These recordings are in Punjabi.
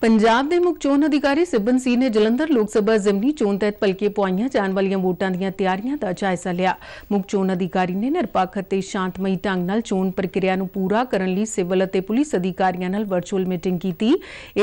ਪੰਜਾਬ ਦੇ ਮੁੱਖ ਚੋਣ ਅਧਿਕਾਰੀ ਸਿਬਨ ਸੀ ਨੇ ਜਲੰਧਰ ਲੋਕ ਸਭਾ ਜ਼ਿਮਨੀ ਚੋਣ ਤਹਿਤ ਪਲਕੇ ਪੁਆਈਆਂ ਜਾਣ ਵਾਲੀਆਂ ਵੋਟਾਂ ਦੀਆਂ ਤਿਆਰੀਆਂ ਦਾ ਜਾਇਜ਼ਾ ਲਿਆ ਮੁੱਖ ਚੋਣ ਅਧਿਕਾਰੀ ਨੇ ਨਿਰਪੱਖ ਅਤੇ ਸ਼ਾਂਤਮਈ ਢੰਗ ਨਾਲ ਚੋਣ ਪ੍ਰਕਿਰਿਆ ਨੂੰ ਪੂਰਾ ਕਰਨ ਲਈ ਸਿਵਲ ਅਤੇ ਪੁਲਿਸ ਅਧਿਕਾਰੀਆਂ ਨਾਲ ਵਰਚੁਅਲ ਮੀਟਿੰਗ ਕੀਤੀ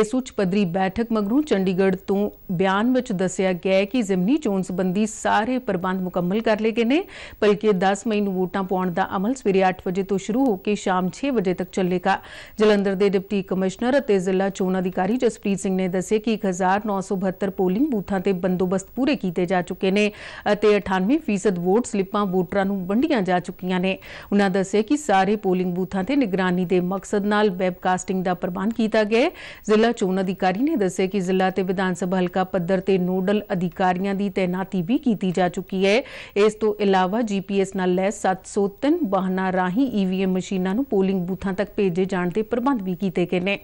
ਇਸ ਉੱਚ ਪੱਧਰੀ ਬੈਠਕ ਮਗਰੋਂ ਚੰਡੀਗੜ੍ਹ ਤੋਂ ਬਿਆਨ ਵਿੱਚ ਦੱਸਿਆ ਗਿਆ ਕਿ ਜ਼ਿਮਨੀ ਚੋਣ ਸੰਬੰਧੀ ਸਾਰੇ ਪ੍ਰਬੰਧ ਮੁਕੰਮਲ ਕਰ ਲਏ ਗਏ ਨੇ ਪਲਕੇ 10 ਮਈ ਨੂੰ ਵੋਟਾਂ ਪਾਉਣ ਦਾ ਅਮਲ ਸਵੇਰੇ 8 ਵਜੇ ਤੋਂ ਸ਼ੁਰੂ ਹੋ ਕੇ ਸ਼ਾਮ 6 ਵਜੇ ਤੱਕ ਚੱਲੇਗਾ ਜਲੰਧਰ ਦੇ ਡਿਪਟੀ ਕਮਿਸ਼ਨਰ ਅਤੇ ਜ਼ਿਲ੍ਹਾ ਚੋਣ ਅਧਿਕਾਰੀ ਜਸਪ੍ਰੀਤ ਸਿੰਘ ਨੇ ਦੱਸਿਆ ਕਿ 1972 ਪੋਲਿੰਗ ਬੂਥਾਂ ਤੇ ਬੰਦੋਬਸਤ ਪੂਰੇ ਕੀਤੇ ਜਾ ਚੁੱਕੇ ਨੇ ਅਤੇ 98% ਵੋਟ ਸਲਿੱਪਾਂ ਵੋਟਰਾਂ ਨੂੰ ਵੰਡੀਆਂ ਜਾ ਚੁੱਕੀਆਂ ਨੇ ਉਹਨਾਂ ਦੱਸਿਆ ਕਿ ਸਾਰੇ ਪੋਲਿੰਗ ਬੂਥਾਂ ਤੇ ਨਿਗਰਾਨੀ ਦੇ ਮਕਸਦ ਨਾਲ ਵੈਬਕਾਸਟਿੰਗ ਦਾ ਪ੍ਰਬੰਧ ਕੀਤਾ ਗਿਆ ਜ਼ਿਲ੍ਹਾ ਚੋਣ ਅਧਿਕਾਰੀ ਨੇ ਦੱਸਿਆ ਕਿ ਜ਼ਿਲ੍ਹਾ ਤੇ ਵਿਧਾਨ ਸਭਾ ਹਲਕਾ ਪੱਧਰ ਤੇ ਨੋਡਲ ਅਧਿਕਾਰੀਆਂ ਦੀ ਤਾਇਨਾਤੀ ਵੀ ਕੀਤੀ ਜਾ ਚੁੱਕੀ ਹੈ ਇਸ ਤੋਂ ਇਲਾਵਾ ਜੀਪੀਐਸ ਨਾਲ ਲੈਸ 703 ਵਾਹਨਾਂ ਰਾਹੀਂ ਈਵੀਐਮ ਮਸ਼ੀਨਾਂ ਨੂੰ ਪੋਲਿੰਗ ਬੂਥਾਂ ਤੱਕ ਭੇਜੇ ਜਾਣ ਦੇ ਪ੍ਰਬੰਧ ਵੀ ਕੀਤੇ ਗਏ ਨੇ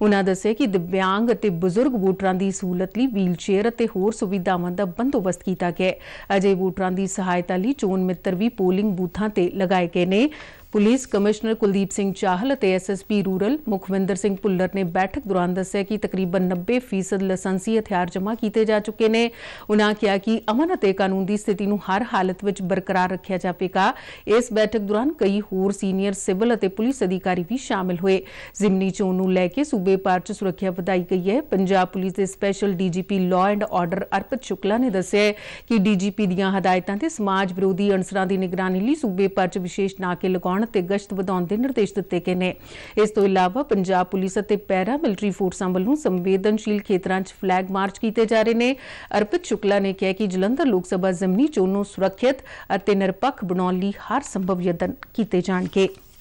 ਉਹਨਾਂ ਦੱਸਿਆ ਕਿ ਦਿਵਿਆਂ ਦਿਵਿਆਂਗ ਅਤੇ ਬਜ਼ੁਰਗ ਵੋਟਰਾਂ ਦੀ ਸਹੂਲਤ ਲਈ ਵੀਲਚੇਅਰ ਅਤੇ ਹੋਰ ਸੁਵਿਧਾਵਾਂ ਦਾ ਬੰਦੋਬਸਤ ਕੀਤਾ ਗਿਆ ਹੈ ਅਜੇ ਵੋਟਰਾਂ ਦੀ ਸਹਾਇਤਾ ਲਈ ਚੋਣ ਮਿੱਤਰ ਵੀ ਪੋਲਿੰਗ ਬੂਥਾਂ ਤੇ ਲਗਾਏ ਗਏ ਨੇ ਪੁਲਿਸ ਕਮਿਸ਼ਨਰ ਕੁਲਦੀਪ ਸਿੰਘ ਚਾਹਲ ਅਤੇ ਐਸਐਸਪੀ ਰੂਰਲ ਮੁਖਵਿੰਦਰ ਸਿੰਘ ਪੁੱਲਰ ਨੇ ਬੈਠਕ ਦੌਰਾਨ ਦੱਸਿਆ ਕਿ ਤਕਰੀਬਨ 90% ਲਾਇਸੈਂਸੀ ਹਥਿਆਰ ਜਮ੍ਹਾਂ ਕੀਤੇ ਜਾ ਚੁੱਕੇ ਨੇ ਉਨ੍ਹਾਂ ਕਿਹਾ ਕਿ ਅਮਨ ਅਤੇ ਕਾਨੂੰਨ ਦੀ ਸਥਿਤੀ ਨੂੰ ਹਰ ਹਾਲਤ ਵਿੱਚ ਬਰਕਰਾਰ ਰੱਖਿਆ ਜਾਵੇਗਾ ਇਸ ਬੈਠਕ ਦੌਰਾਨ ਕਈ ਹੋਰ ਸੀਨੀਅਰ ਸਿਵਲ ਅਤੇ ਪੁਲਿਸ ਅਧਿਕਾਰੀ ਵੀ ਸ਼ਾਮਲ ਹੋਏ ਜ਼ਿਮਨੀ ਚੋਣ ਨੂੰ ਲੈ ਕੇ ਸੂਬੇ ਪਾਰ 'ਚ ਸੁਰੱਖਿਆ ਵਧਾਈ ਗਈ ਹੈ ਪੰਜਾਬ ਪੁਲਿਸ ਦੇ special DGP law and order Arpit Shukla ਨੇ ਦੱਸਿਆ ਕਿ ਡੀਜੀਪੀ ਦੀਆਂ ਹਦਾਇਤਾਂ ਤੇ ਸਮਾਜ ਵਿਰੋਧੀ ਅਨਸਰਾਂ ਦੀ ਨਿਗਰਾਨੀ ਲਈ ਸੂਬੇ ਪਾਰ 'ਚ ਵਿਸ਼ੇਸ਼ ਨਾਕੇ ਲਗਾਉਣ ਜਾਣ ਤੇ ਗਸ਼ਤ ਵਧਾਉਣ ਦੇ ਨਿਰਦੇਸ਼ ਦਿੱਤੇ ਗਏ ਨੇ ਇਸ ਤੋਂ ਇਲਾਵਾ ਪੰਜਾਬ ਪੁਲਿਸ ਅਤੇ ਪੈਰਾ ਮਿਲਟਰੀ ਫੋਰਸਾਂ ਵੱਲੋਂ ਸੰਵੇਦਨਸ਼ੀਲ ਖੇਤਰਾਂ 'ਚ ਫਲੈਗ ਮਾਰਚ ਕੀਤੇ ਜਾ ਰਹੇ ਨੇ ਅਰਪਿਤ ਸ਼ੁਕਲਾ ਨੇ ਕਿਹਾ ਕਿ ਜਲੰਧਰ ਲੋਕ ਸਭਾ ਜ਼ਮਨੀ ਚੋਣ ਨੂੰ ਸੁਰੱਖਿਅਤ ਅਤੇ ਨਿਰਪੱਖ ਬਣਾਉਣ ਲਈ ਹਰ ਸੰਭਵ ਯਤਨ ਕੀਤੇ ਜਾਣਗੇ